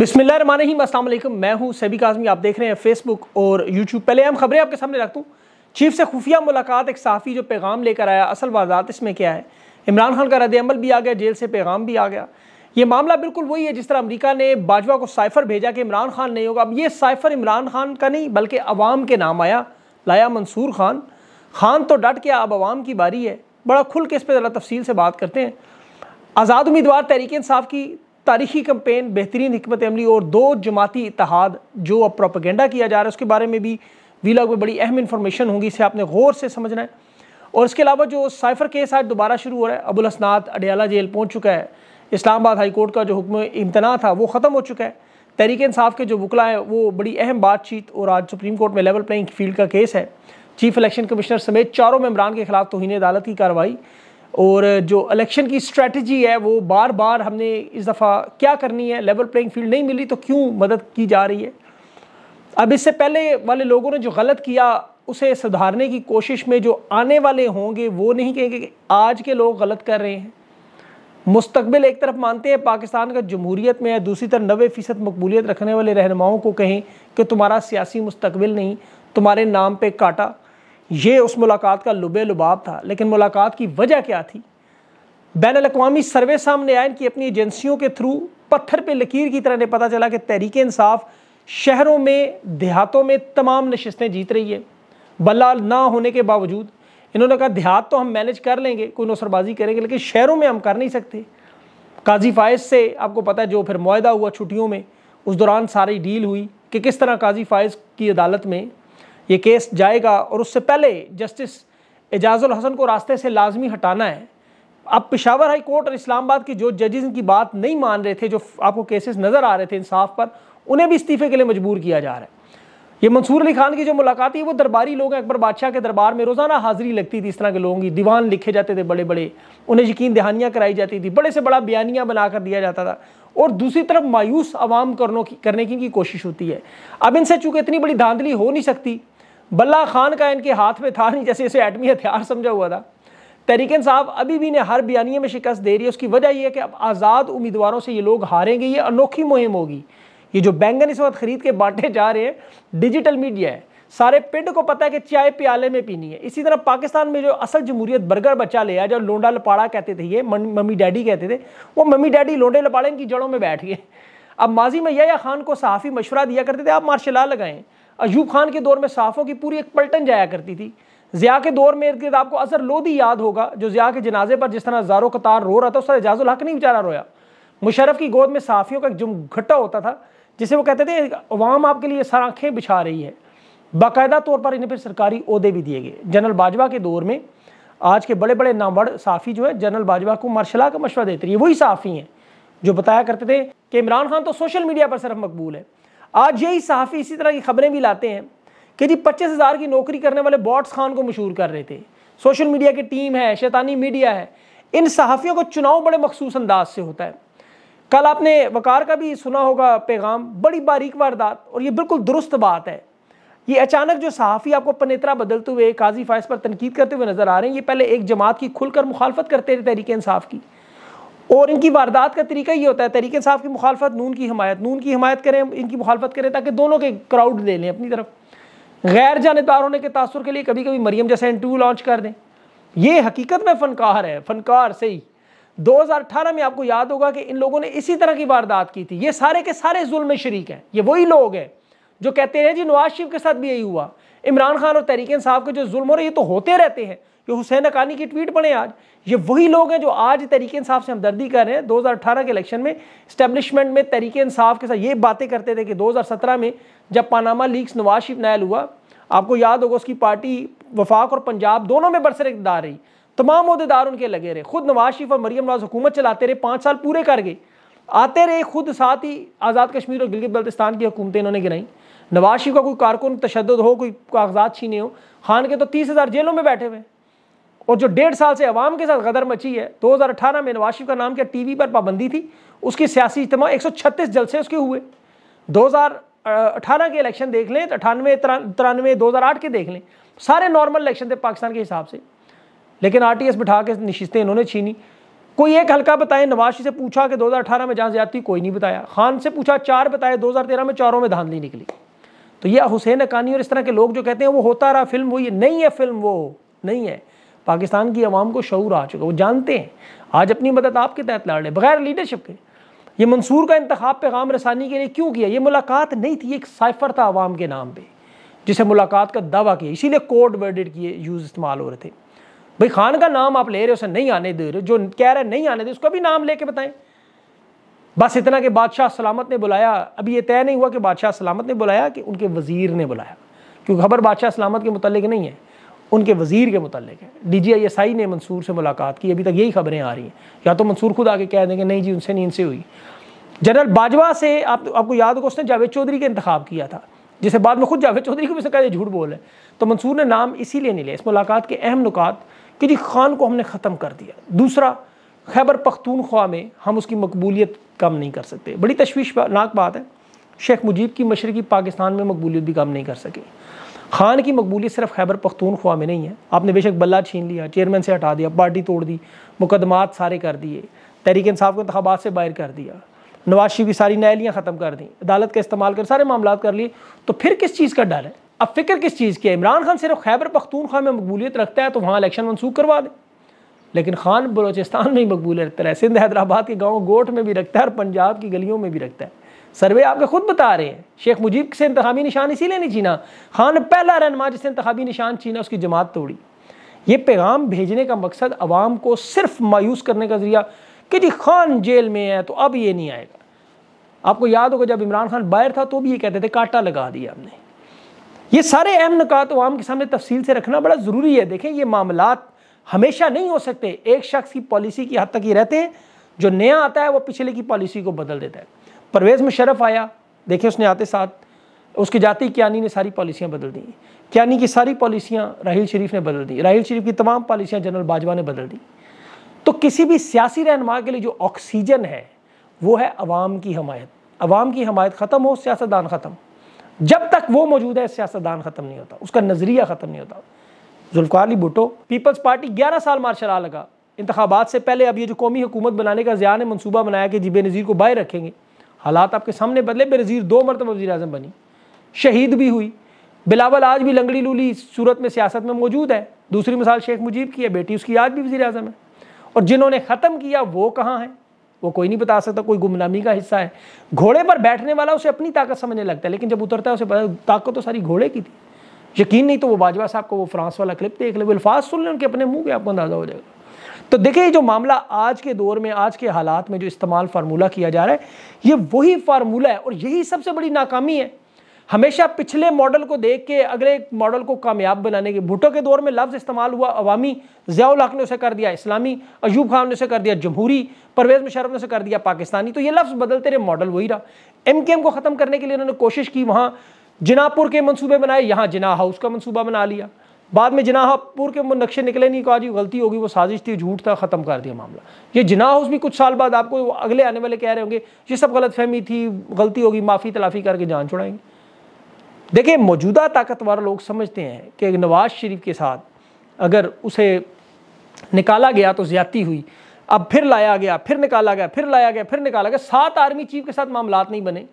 बिस्मिल्लाम असलम मैं हूं सभी काजमी आप देख रहे हैं फेसबुक और यूट्यूब पहले हम खबरें आपके सामने रखता हूँ चीफ से खुफिया मुलाकात एक साफ़ी जो पैगाम लेकर आया असल वारदात इसमें क्या है इमरान खान का रदल भी आ गया जेल से पैगाम भी आ गया ये मामला बिल्कुल वही है जिस तरह अमरीका ने बाजवा को साइफर भेजा कि इमरान खान नहीं होगा अब ये साइफर इमरान खान का नहीं बल्कि अवाम के नाम आया लाया मंसूर खान खान तो डट गया अब अवाम की बारी है बड़ा खुल के इस पर ज़रा तफसील से बात करते हैं आज़ाद उम्मीदवार तहरीक साफ़ की तारीखी कम्पेन बेहतरीन हमत अमली और दो जमाती इतिहाद जो अब प्रोपागेंडा किया जा रहा है उसके बारे में भी वीलॉग में बड़ी अहम इन्फॉर्मेशन होंगी इसे आपने गौर से समझना है और इसके अलावा जो साइफर केस आज दोबारा शुरू हो रहा है अबुल हसनाथ अडियाला जेल पहुँच चुका है इस्लामाबाद हाई कोर्ट का जो हुक्म इम्तना था वो ख़त्म हो चुका है तहरीक इसाफ़ के जो वकला हैं वो बड़ी अहम बातचीत और आज सुप्रीम कोर्ट में लेवल प्लेइंग फील्ड का केस है चीफ इलेक्शन कमिश्नर समेत चारों मेम्बरान के खिलाफ तोहनी अदालत की कार्रवाई और जो इलेक्शन की स्ट्रेटजी है वो बार बार हमने इस दफ़ा क्या करनी है लेवल प्लेइंग फील्ड नहीं मिली तो क्यों मदद की जा रही है अब इससे पहले वाले लोगों ने जो गलत किया उसे सुधारने की कोशिश में जो आने वाले होंगे वो नहीं कहेंगे कि आज के लोग गलत कर रहे हैं मुस्तबिल एक तरफ मानते हैं पाकिस्तान का जमहूरीत में है दूसरी तरफ नबे फ़ीसद मकबूलीत रखने वाले रहनुमाओं को कहें कि तुम्हारा सियासी मुस्तबिल नहीं तुम्हारे नाम पर काटा ये उस मुलाकात का लुबे लुबाब था लेकिन मुलाकात की वजह क्या थी बैन अवी सर्वे सामने आए कि अपनी एजेंसियों के थ्रू पत्थर पे लकीर की तरह ने पता चला कि तहरीक इंसाफ शहरों में देहातों में तमाम नशस्तें जीत रही है बल्ला ना होने के बावजूद इन्होंने कहा देहात तो हम मैनेज कर लेंगे कोई नौसरबाजी करेंगे लेकिन शहरों में हम कर नहीं सकते काजी फायज से आपको पता है जो फिर माहा हुआ छुट्टियों में उस दौरान सारी डील हुई कि किस तरह काजी फायज की अदालत में ये केस जाएगा और उससे पहले जस्टिस एजाजुल हसन को रास्ते से लाजमी हटाना है अब पिशावर हाई कोर्ट और इस्लामाबाद के जो जजेज की बात नहीं मान रहे थे जो आपको केसेस नज़र आ रहे थे इंसाफ पर उन्हें भी इस्तीफे के लिए मजबूर किया जा रहा है ये मंसूर अली खान की जो मुलाकात है वो दरबारी लोग हैं अकबर बादशाह के दरबार में रोज़ाना हाजिरी लगती थी इस तरह के लोगों की दीवान लिखे जाते थे बड़े बड़े उन्हें यकीन दहानियाँ कराई जाती थी बड़े से बड़ा बयानियाँ बनाकर दिया जाता था और दूसरी तरफ मायूस आवाम की करने की कोशिश होती है अब इनसे चूँकि इतनी बड़ी धांधली हो नहीं सकती बल्ला खान का इनके हाथ में था नहीं जैसे इसे एटमी हथियार समझा हुआ था तहरीकन साहब अभी भी इन्हें हर बयानी में शिकस्त दे रही है उसकी वजह यह है कि अब आज़ाद उम्मीदवारों से ये लोग हारेंगे ये अनोखी मुहिम होगी ये जो बैंगन इस वक्त खरीद के बांटे जा रहे हैं डिजिटल मीडिया है सारे पिंड को पता है कि चाय प्याले में पीनी है इसी तरह पाकिस्तान में जो असल जमूरियत बर्गर बच्चा ले आया जो लोंडा लपाड़ा कहते थे ये मम्मी डैडी कहते थे वो मम्मी डैडी लोंडे लपाड़े इनकी जड़ों में बैठ गए अब माजी में यह खान को सहाफ़ी मशवरा दिया करते थे आप मार्शल लगाएं अयूब खान के दौर में साफों की पूरी एक पलटन जाया करती थी ज़िया के दौर में इर्द गिर्द आपको असर लोधी याद होगा जो ज़िया के जनाजे पर जिस तरह जारो कतार रो रहा था उस तरह एजाजुल हक नहीं बेचारा रोया मुशरफ की गोद में साफियों का एक जुम घट्टा होता था जिसे वो कहते थे अवाम आपके लिए सराखें बिछा रही है बाकायदा तौर पर इन्हें फिर सरकारी अहदे भी दिए गए जनरल बाजवा के दौर में आज के बड़े बड़े नामवर साफ़ी जो है जनरल बाजवा को मार्शला का मशवरा देती है वही साफ़ी हैं जो बताया करते थे कि इमरान खान तो सोशल मीडिया पर सिर्फ मकबूल है आज यही सहाफ़ी इसी तरह की खबरें भी लाते हैं कि जी पच्चीस हज़ार की नौकरी करने वाले बॉट्स खान को मशहूर कर रहे थे सोशल मीडिया की टीम है शैतानी मीडिया है इन सहाफ़ियों को चुनाव बड़े मखसूस अंदाज से होता है कल आपने वकार का भी सुना होगा पैगाम बड़ी बारीक वारदात और ये बिल्कुल दुरुस्त बात है ये अचानक जो सहाफ़ी आपको पनेतरा बदलते हुए काजी फायस पर तनकीद करते हुए नज़र आ रहे हैं ये पहले एक जमात की खुलकर मुखालफत करते थे तहरीक इंसाफ की और इनकी वारदात का तरीका ये होता है तरीके साहब की मुखालफत नून की हमायत नून की हमायत करें इनकी मुखालफत करें ताकि दोनों के क्राउड ले लें अपनी तरफ गैर जानदार होने के तासर के लिए कभी कभी मरीम जैसे इंटरव्यू लॉन्च कर दें ये हकीकत में फ़नकार है फ़नकार सही 2018 में आपको याद होगा कि इन लोगों ने इसी तरह की वारदात की थी ये सारे के सारे जुल्म शरीक हैं ये वही लोग हैं जो कहते हैं जी नवाज शरीफ के साथ भी यही हुआ इमरान खान और तहरीक साहब के जो जुल्म हो रहे ये तो होते रहते हैं ये हुसैन अकानी की ट्वीट पढ़े आज ये वही लोग हैं जो आज तरीके इंसाफ से हमदर्दी कर रहे हैं 2018 के इलेक्शन में स्टैब्लिशमेंट में तरीके इंसाफ के साथ ये बातें करते थे कि 2017 में जब पानामा लीक्स नवाज शरीफ नायल हुआ आपको याद होगा उसकी पार्टी वफाक और पंजाब दोनों में बरसर इकदार रही तमाम अहदेदार उनके लगे रहे खुद नवाज शरीफ और मरियम नवाज हुकूमत चलाते रहे पाँच साल पूरे कर गए आते रहे खुद साथ ही आज़ाद कश्मीर और गिलगित बल्तिस्तान की हुकूमतें इन्होंने गिराई नवाज शरीफ का कोई कारकुन तशद हो कोई कागजात छीने हो खान के तो तीस हज़ार जेलों में बैठे हुए और जो डेढ़ साल से अवाम के साथ गदर मची है 2018 में नवाज का नाम क्या टीवी पर पाबंदी थी उसकी सियासी इज्तम 136 जलसे उसके हुए 2018 के इलेक्शन देख लें तो अठानवे तिरानवे दो के देख लें सारे नॉर्मल इलेक्शन थे पाकिस्तान के हिसाब से लेकिन आर बिठा के नशिस्तें इन्होंने छीनी कोई एक हल्का बताएं नवाशी से पूछा कि 2018 में जहाँ ज्यादा कोई नहीं बताया खान से पूछा चार बताए 2013 में चारों में धांधली निकली तो यह हुसैन अकानी और इस तरह के लोग जो कहते हैं वो होता रहा फिल्म वो ये नहीं है फिल्म वो नहीं है पाकिस्तान की आवाम को शूर आ चुका वो जानते हैं आज अपनी मदद आपके तहत लड़ रहे बगैर लीडरशिप के ये मंसूर का इंतखब पैगाम रसानी के लिए क्यों किया ये मुलाकात नहीं थी एक साइफर था आवाम के नाम पर जिसे मुलाकात का दावा किया इसीलिए कोड वर्डेड किए यूज़ इस्तेमाल हो रहे थे भाई खान का नाम आप ले रहे हो उसे नहीं आने दे रहे जो कह रहे नहीं आने दे उसको भी नाम लेके बताएं बस इतना कि बादशाह सलामत ने बुलाया अभी ये तय नहीं हुआ कि बादशाह सलामत ने बुलाया कि उनके वज़ीर ने बुलाया क्योंकि खबर बादशाह सलामत के मुतल नहीं है उनके वजीर के मुतलक है D G I S I ने मंसूर से मुलाकात की अभी तक यही खबरें आ रही हैं या तो मंसूर खुद आके कह देंगे नहीं जी उनसे नहीं इनसे हुई जनरल बाजवा से आप आपको याद होगा उसने जावेद चौधरी का इंतखब किया था जिसे बाद में खुद जावेद चौधरी को भी कहा झूठ बोल है तो मंसूर ने नाम इसीलिए नहीं लिया इस मुलाकात के अहम नुकात कि जी खान को हमने ख़त्म कर दिया दूसरा खैबर पख्तूनख्वा में हम उसकी मकबूलियत कम नहीं कर सकते बड़ी तशवीशनाक बात है शेख मुजीब की मशरक़ी पाकिस्तान में मकबूलियत भी कम नहीं कर सके खान की मकबूलियत सिर्फ खैबर पख्तूनख्वा में नहीं है आपने बेशक बल्ला छीन लिया चेयरमैन से हटा दिया पार्टी तोड़ दी मुकदमात सारे कर दिए तहरीक इंसाफ को इंतबात से बाहर कर दिया नवाज शरीफ की सारी नैलियाँ ख़त्म कर दी अदालत का इस्तेमाल कर सारे मामला कर लिए तो फिर किस चीज़ का डर है अब फिक्र किस चीज़ की है इमरान खान सिर्फ खैबर पख्तूनख्वा में मकबूलियत रखता है तो वहाँ इलेक्शन मनसूख करवा दें लेकिन खान बलोचिस्तान में ही मकबूल रखता है सिंध हैदराबाद के गाँव गोट में भी रखता है और पंजाब की गलियों में भी रखता है सर्वे आपके खुद बता रहे हैं शेख मुजीब से इंतबी निशान इसीलिए नहीं छीना खान ने पहला रहनमा जिससे इंतबी निशान छीना उसकी जमात तोड़ी ये पैगाम भेजने का मकसद अवाम को सिर्फ मायूस करने का जरिया कि जी खान जेल में है तो अब ये नहीं आएगा आपको याद होगा जब इमरान खान बाहर था तो भी ये कहते थे काटा लगा दिया हमने ये सारे अहम नकात आवाम के सामने तफसील से रखना बड़ा ज़रूरी है देखें ये मामला हमेशा नहीं हो सकते एक शख्स की पॉलिसी की हद तक ही रहते हैं जो नया आता है वो पिछले की पॉलिसी को बदल देता है परवेज़ मुशरफ आया देखिए उसने आते साथ उसकी जाति कियानी ने सारी पॉलिसियाँ बदल दी कियानी की सारी पॉलिसियाँ राहल शरीफ ने बदल दी राहल शरीफ की तमाम पॉलिसियाँ जनरल बाजवा ने बदल दी तो किसी भी सियासी रहनमा के लिए जो ऑक्सीजन है वो है अवाम की हमायत अवाम की हमायत ख़त्म हो सियासतदान ख़त्म जब तक वो मौजूद है सियासतदान ख़त्म नहीं होता उसका नज़रिया ख़त्म नहीं होता अली भुटो पीपल्स पार्टी ग्यारह साल मार्शल लगा इंतबात से पहले अब ये जो कौमी हुकूमत बनाने का ज़्यान ने मनसूबा बनाया कि जिब नज़ीर को बाहर रखेंगे हालात आपके सामने बदले बेनज़ीर दो मरतब वजी अजम बनी शहीद भी हुई बिलावल आज भी लंगड़ी लूली सूरत में सियासत में मौजूद है दूसरी मिसाल शेख मुजीब की है बेटी उसकी आज भी वजी अजम है और जिन्होंने ख़त्म किया वो कहाँ हैं वो कोई नहीं बता सकता कोई गुमनामी का हिस्सा है घोड़े पर बैठने वाला उसे अपनी ताकत समझने लगता है लेकिन जब उतरता है उसे पता ताकत तो सारी घोड़े की थी यकीन नहीं तो वो बाजवा साहब को वो फ्रांस वाला क्लिप देख ले वो अल्फाज सुन ले उनके अपने मुंह के आपको अंदाज़ा हो जाएगा तो देखिए जो मामला आज के दौर में आज के हालात में जो इस्तेमाल फार्मूला किया जा रहा है ये वही फार्मूला है और यही सबसे बड़ी नाकामी है हमेशा पिछले मॉडल को देख के अगले मॉडल को कामयाब बनाने के भुटो के दौर में लफ्ज़ इस्तेमाल हुआ अवामी ज़ियाउल हक ने उसे कर दिया इस्लामी अयूब खान ने उसे कर दिया जमहूरी परवेज़ मुशरफ ने उसे कर दिया पाकिस्तानी तो ये लफ्ज़ बदलते रहे मॉडल वही रहा एम के एम को ख़त्म करने के लिए उन्होंने कोशिश की वहाँ जिनापुर के मनसूबे बनाए यहाँ जिना हाउस का मनसूबा बना लिया बाद में जनाहपुर के नक्शे निकले नहीं कहा जी गलती होगी वो साजिश थी झूठ था ख़त्म कर दिया मामला ये जनाह हाउस भी कुछ साल बाद आपको अगले आने वाले कह रहे होंगे ये सब गलत फहमी थी गलती होगी माफ़ी तलाफ़ी करके जान छुड़ाएंगे देखिए मौजूदा ताकतवर लोग समझते हैं कि नवाज शरीफ के साथ अगर उसे निकाला गया तो ज़्यादती हुई अब फिर लाया गया फिर निकाला गया फिर लाया गया फिर निकाला गया सात आर्मी चीफ के साथ मामला नहीं बने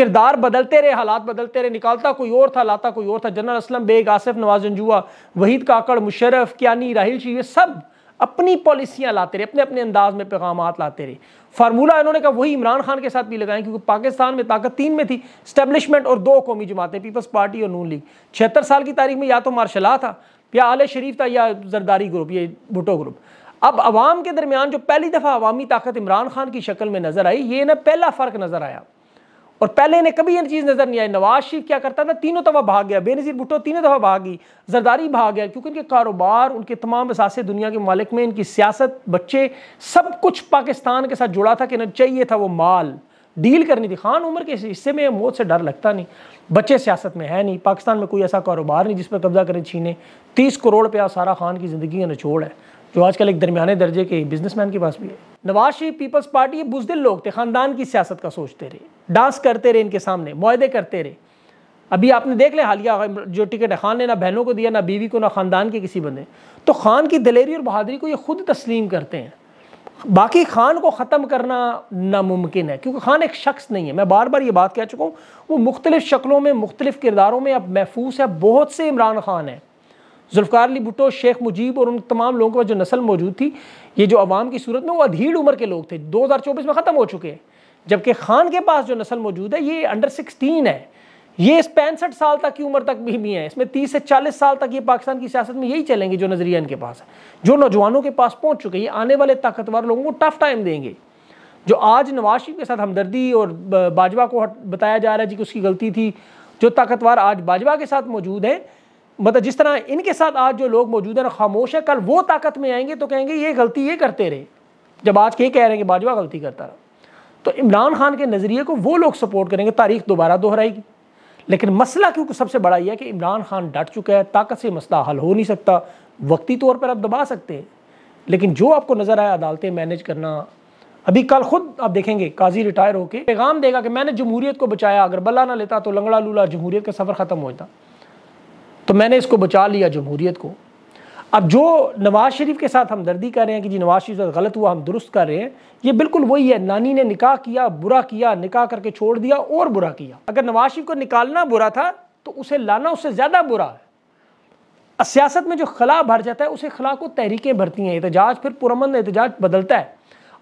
किरदार बदलते रहे हालात बदलते रहे निकालता कोई और था लाता कोई और था जनरल असलम बेग आसिफ नवाज अंजुआ वहीद काकड़ मुशरफ क्या राहिल शी ये सब अपनी पॉलिसियाँ लाते रहे अपने अपने अंदाज में पैगाम लाते रहे फार्मूला इन्होंने कहा वही इमरान खान के साथ भी लगाएं क्योंकि पाकिस्तान में ताकत तीन में थी स्टैब्लिशमेंट और दो कौमी जमातें पीपल्स पार्टी और नून लीग छिहत्तर साल की तारीख में या तो मार्शला था या आल शरीफ था या जरदारी ग्रुप ये भुटो ग्रुप अब आवाम के दरमियान जो पहली दफ़ा अवामी ताकत इमरान खान की शक्ल में नज़र आई ये ना पहला फ़र्क नज़र आया और पहले इन्हें कभी यह चीज़ नज़र नहीं आई नवाज शरीफ क्या करता था तीनों दफ़ा भाग गया बेनज़ीर भुट्टो तीनों दफ़ा भाग गई जरदारी भाग गया क्योंकि इनके कारोबार उनके तमाम असासे दुनिया के मालिक में इनकी सियासत बच्चे सब कुछ पाकिस्तान के साथ जुड़ा था कि इन्हें चाहिए था वो माल डील करनी थी खान उम्र के हिस्से में मौत से डर लगता नहीं बच्चे सियासत में है नहीं पाकिस्तान में कोई ऐसा कारोबार नहीं जिस पर कब्जा करें छीने तीस करोड़ रुपया सारा खान की ज़िंदगी का निचोड़ है जो तो आजकल एक दरमियाने दर्जे के बिजनेसमैन के पास भी है नवाज शरीफ पीपल्स पार्टी ये बुजदिल लोग थे ख़ानदान की सियासत का सोचते रहे डांस करते रहे इनके सामने माहदे करते रहे अभी आपने देख लिया हालिया जो टिकट है खान ने ना बहनों को दिया ना बीवी को ना ख़ानदान के किसी बंदे तो खान की दलेरी और बहादरी को ये खुद तस्लीम करते हैं बाकी खान को ख़त्म करना नामुमकिन है क्योंकि खान एक शख्स नहीं है मैं बार बार ये बात कह चुका हूँ वो मुख्तलिफ़ शक्लों में मुख्तलिफ़ किरदारों में अब महफूस है बहुत से इमरान खान हैं जुल्फ़ार अली भुटो शेख मुजीब और उन तमाम लोगों के पास जो नस्ल मौजूद थी ये जो अवाम की सूरत में वो अधीड़ उम्र के लोग थे 2024 में ख़त्म हो चुके हैं जबकि खान के पास जो नस्ल मौजूद है ये अंडर 16 है ये पैंसठ साल तक की उम्र तक भी, भी है इसमें 30 से 40 साल तक ये पाकिस्तान की सियासत में यही चलेंगे जो नज़रिया इनके पास है जो नौजवानों के पास पहुँच चुके हैं ये आने वाले ताकतवर लोगों को टफ टाइम देंगे जो आज नवाज शरीफ के साथ हमदर्दी और बाजवा को बताया जा रहा है जी कि उसकी गलती थी जो ताकतवर आज बाजवा के साथ मौजूद हैं मतलब जिस तरह इनके साथ आज जो लोग मौजूद हैं खामोश है कल वो ताकत में आएंगे तो कहेंगे ये गलती ये करते रहे जब आज के कह रहे हैं कि बाजवा गलती करता रहा तो इमरान खान के नज़रिए को वो लोग सपोर्ट करेंगे तारीख दोबारा दोहराएगी लेकिन मसला क्योंकि सबसे बड़ा यह है कि इमरान खान डट चुका है ताकत से मसला हल हो नहीं सकता वक्ती तौर पर आप दबा सकते हैं लेकिन जो आपको नज़र आया अदालतें मैनेज करना अभी कल खुद आप देखेंगे काजी रिटायर होकर पैगाम देगा कि मैंने जमहूरियत को बचाया अगर बल्ला ना लेता तो लंगड़ा लूला जमहूरियत का सफ़र ख़त्म हो जाता तो मैंने इसको बचा लिया जमहूरीत को अब जो नवाज़ शरीफ के साथ हमदर्दी कर रहे हैं कि जी नवाज़ शरीफ साथ गलत हुआ हम दुरुस्त कर रहे हैं ये बिल्कुल वही है नानी ने निकाह किया बुरा किया निकाह करके छोड़ दिया और बुरा किया अगर नवाज शरीफ को निकालना बुरा था तो उसे लाना उससे ज़्यादा बुरा है सियासत में जो खला भर जाता है उसे खला को तहरीकें भरती हैं एहतजाज फिर पुरमन एहतजाज बदलता है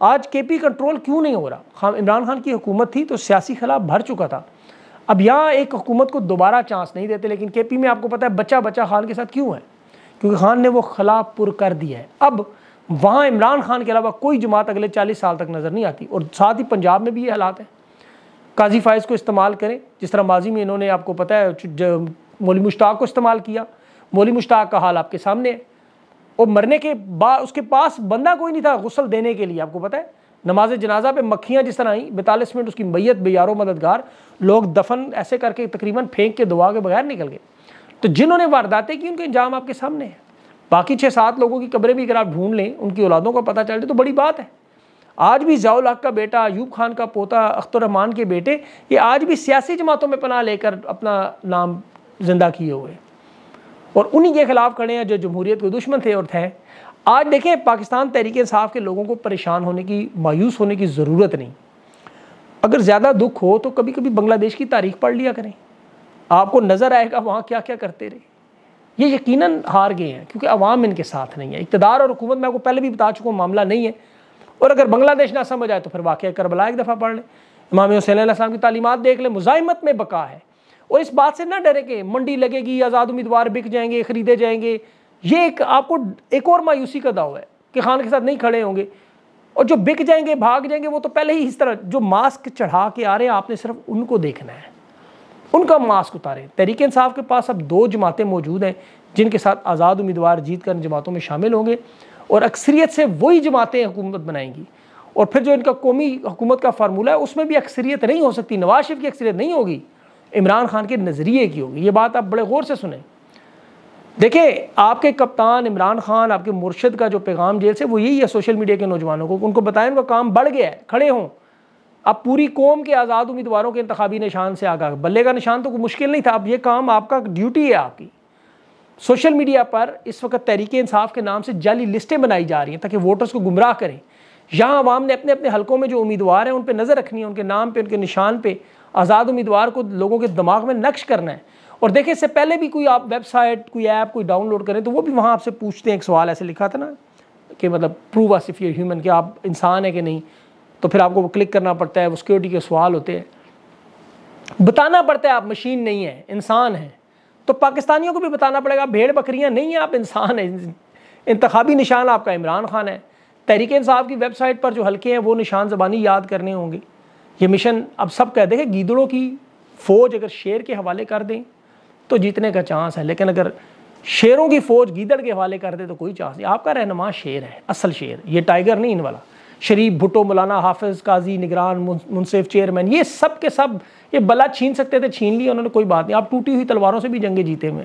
आज के पी कंट्रोल क्यों नहीं हो रहा खान इमरान खान की हुकूमत थी तो सियासी खिलाफ भर चुका था अब यहाँ एक हुकूमत को दोबारा चांस नहीं देते लेकिन के पी में आपको पता है बचा बच्चा खान के साथ क्यों है क्योंकि खान ने वो खला पुर कर दिया है अब वहाँ इमरान खान के अलावा कोई जमात अगले चालीस साल तक नज़र नहीं आती और साथ ही पंजाब में भी ये हालात हैं काजी फायज़ को इस्तेमाल करें जिस तरह माजी में इन्होंने आपको पता है मोली मुश्ताक को इस्तेमाल किया मोली मुश्ताक का हाल आपके सामने है और मरने के बाद उसके पास बंदा कोई नहीं था गुसल देने के लिए आपको पता है नमाज जनाजा पे मक्खियाँ जिस तरह आई बैतालीस मिनट उसकी मैयत बेयारो मददगार लोग दफन ऐसे करके तकरीबन फेंक के दुआ के बगैर निकल गए तो जिन्होंने वारदातें की उनके इंजाम आपके सामने है बाकी छः सात लोगों की कब्रें भी अगर आप ढूंढ लें उनकी औलादों का पता चल जाए तो बड़ी बात है आज भी जयाल हक का बेटा अयूब खान का पोता अख्तर रहमान के बेटे ये आज भी सियासी जमातों में पनाह लेकर अपना नाम जिंदा किए हुए और उन्हीं के ख़िलाफ़ खड़े हैं जो जमहूरियत के दुश्मन थे और थे आज देखें पाकिस्तान तहरीक इंसाफ के लोगों को परेशान होने की मायूस होने की ज़रूरत नहीं अगर ज़्यादा दुख हो तो कभी कभी बांग्लादेश की तारीख पढ़ लिया करें आपको नज़र आएगा वहाँ क्या क्या करते रहे ये यकीनन हार गए हैं क्योंकि अवाम इनके साथ नहीं है इकतदार और हुकूमत मैं आपको पहले भी बता चुका हूँ मामला नहीं है और अगर बांग्लादेश ना समझ आए तो फिर वाक़ करबला एक दफ़ा पढ़ लें इमाम हुसैन की तालीमत देख लें मुजामत में बका है और इस बात से ना डरे कि मंडी लगेगी आज़ाद उम्मीदवार बिक जाएंगे ख़रीदे जाएंगे ये एक आपको एक और मायूसी का दाव है कि खान के साथ नहीं खड़े होंगे और जो बिक जाएंगे भाग जाएंगे वो तो पहले ही इस तरह जो मास्क चढ़ा के आ रहे हैं आपने सिर्फ उनको देखना है उनका मास्क उतारे तहरीक इंसाफ के पास अब दो जमातें मौजूद हैं जिनके साथ आज़ाद उम्मीदवार जीत कर जमातों में शामिल होंगे और अक्सरीत से वही जमातें हुकूमत बनाएंगी और फिर जो इनका कौमी हुकूमत का फार्मूला है उसमें भी अक्सरीत नहीं हो सकती नवाज शरीफ की अक्सरीत नहीं होगी इमरान खान के नज़रिए की होगी ये बात आप बड़े गौर से सुनें देखिए आपके कप्तान इमरान खान आपके मुर्शद का जो पैगाम जेल से वो यही है सोशल मीडिया के नौजवानों को उनको बताएं उनका काम बढ़ गया है खड़े हों अब पूरी कौम के आज़ाद उम्मीदवारों के इंतबी निशान से आगा बल्ले का निशान तो कोई मुश्किल नहीं था अब ये काम आपका ड्यूटी है आपकी सोशल मीडिया पर इस वक्त तहरीक इंसाफ के नाम से जाली लिस्टें बनाई जा रही हैं ताकि वोटर्स को गुमराह करें यहाँ आवाम ने अपने अपने हलकों में जो उम्मीदवार हैं उन पर नज़र रखनी है उनके नाम पर उनके निशान पर आज़ाद उम्मीदवार को लोगों के दिमाग में नक्श करना है और देखिए इससे पहले भी कोई आप वेबसाइट कोई ऐप कोई डाउनलोड करें तो वो भी वहाँ आपसे पूछते हैं एक सवाल ऐसे लिखा था ना कि मतलब prove us if you human कि आप इंसान है कि नहीं तो फिर आपको वो क्लिक करना पड़ता है वो सिक्योरिटी के सवाल होते हैं बताना पड़ता है आप मशीन नहीं है इंसान हैं तो पाकिस्तानियों को भी बताना पड़ेगा भेड़ बकरियाँ नहीं हैं आप इंसान हैं इंतबी निशान आपका इमरान खान है तहरीक इंसाफ की वेबसाइट पर जो हल्के हैं वो निशान ज़बानी याद करने होंगे ये मिशन अब सब कह देखें गीदड़ों की फ़ौज अगर शेर के हवाले कर दें तो जीतने का चांस है लेकिन अगर शेरों की फौज गीदड़ के हवाले कर दे तो कोई चांस नहीं आपका रहनमा शेर है असल शेर ये टाइगर नहीं इन वाला शरीफ भुटो मौलाना हाफिज काजी निगरान मुनसिफ चेयरमैन ये सब के सब ये बला छीन सकते थे छीन लिया उन्होंने कोई बात नहीं आप टूटी हुई तलवारों से भी जंगे जीते हुए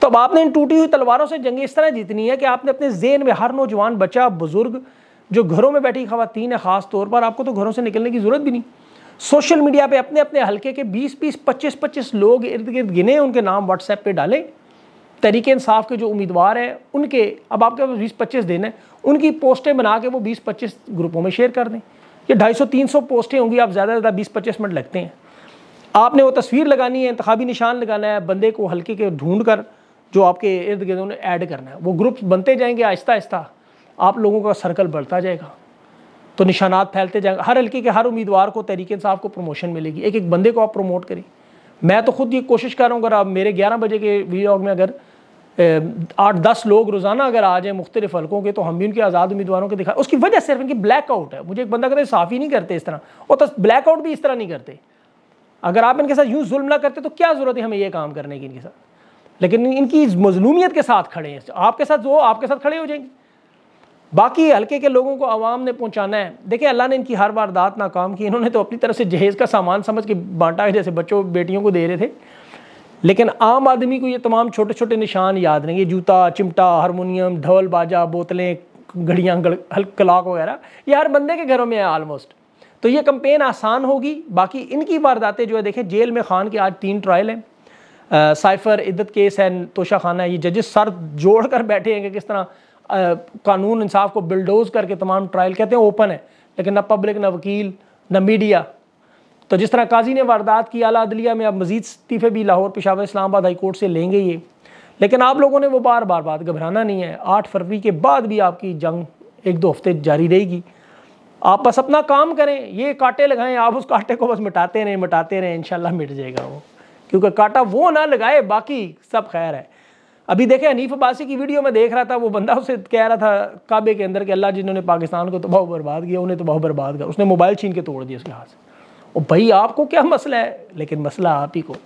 तो अब आपने इन टूटी हुई तलवारों से जंगे इस तरह जीतनी है कि आपने अपने जेन में हर नौजवान बच्चा बुज़ुर्ग जो घरों में बैठी खातन है ख़ास तौर पर आपको तो घरों से निकलने की ज़रूरत भी नहीं सोशल मीडिया पे अपने अपने हल्के के 20 20 25 25 लोग इर्द गिर्द गिने उनके नाम व्हाट्सएप पे डालें तरीके इंसाफ के जो उम्मीदवार हैं उनके अब आपके पास बीस पच्चीस दिन है उनकी पोस्टें बना के वो बीस पच्चीस ग्रुपों में शेयर कर दें ये ढाई सौ तीन सौ पोस्टें होंगी आप ज़्यादा से ज़्यादा बीस पच्चीस मिनट लगते हैं आपने वो तस्वीर लगानी है इंतबी निशान लगाना है बंदे को हल्के के ढूंढ कर जो आपके इर्द गिर्द उन्हें ऐड करना है वो ग्रुप्स बनते जाएंगे आहिस्ता आहिस्ता आप लोगों का सर्कल बढ़ता जाएगा तो निशानात फैलते जाएंगे हर हल्के के हर उम्मीदवार को तहरीक इंसाफ को प्रमोशन मिलेगी एक एक बंदे को आप प्रमोट करें मैं तो खुद ये कोशिश कर रहा हूँ अगर आप मेरे ग्यारह बजे के वीलॉग में अगर आठ दस लोग रोज़ाना अगर आ जाए मुख्तलिफ हल्कों के तो हम भी उनके आज़ाद उम्मीदवारों के दिखा उसकी वजह सिर्फ इनकी ब्लैकआउट है मुझे एक बंदा कहता है साफ़ ही नहीं करते इस तरह और तो ब्लैकआउट भी इस तरह नहीं करते अगर आप इनके साथ यूँ जुल्म ना करते तो क्या ज़रूरत है हमें ये काम करने की इनके साथ लेकिन इनकी मजलूमियत के साथ खड़े हैं आपके साथ जो आपके साथ खड़े हो जाएंगे बाकी हल्के के लोगों को आवाम ने पहुंचाना है देखिए अल्लाह ने इनकी हर वारदात नाकाम की इन्होंने तो अपनी तरफ से जहेज़ का सामान समझ के बांटा है जैसे बच्चों बेटियों को दे रहे थे लेकिन आम आदमी को ये तमाम छोटे छोटे निशान याद रहेंगे जूता चिमटा हारमोनियम ढोल बाजा बोतलें घड़ियाँ क्लाक वगैरह ये हर बंदे के घरों में है आलमोस्ट तो ये कंपेन आसान होगी बाकी इनकी वारदातें जो है देखें जेल में खान के आज तीन ट्रायल हैं साइफर इद्दत केस है तोशा खाना ये जजेस सर जोड़ कर बैठे हैं कि किस तरह कानून इंसाफ को बिल्डोज करके तमाम ट्रायल कहते हैं ओपन है लेकिन ना पब्लिक ना वकील ना मीडिया तो जिस तरह काजी ने वारदात की आला अदलिया में अब मजीद इस्तीफ़े भी लाहौर पेशावर इस्लामाबाद हाई कोर्ट से लेंगे ये लेकिन आप लोगों ने वो बार बार बात घबराना नहीं है आठ फरवरी के बाद भी आपकी जंग एक दो हफ्ते जारी रहेगी आप बस अपना काम करें ये कांटे लगाएं आप उस कांटे को बस मिटाते रहें मिटाते रहें इन मिट जाएगा वो क्योंकि कांटा वो ना लगाए बाकी सब खैर है अभी देखे अनीफ अब्बासी की वीडियो में देख रहा था वो बंदा उसे कह रहा था काबे के अंदर कि अल्लाह जिन्होंने पाकिस्तान को तबाह बर्बाद किया उन्हें तबाह बर्बाद किया उसने मोबाइल छीन के तोड़ दिया उसके हाथ से और भाई आपको क्या मसला है लेकिन मसला आप ही को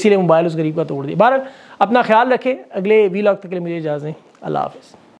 इसीलिए मोबाइल उस गरीब का तोड़ दिया बहर अपना ख्याल रखें अगले वी लॉक तक के लिए मुझे इजाज़त अल्लाह हाफ़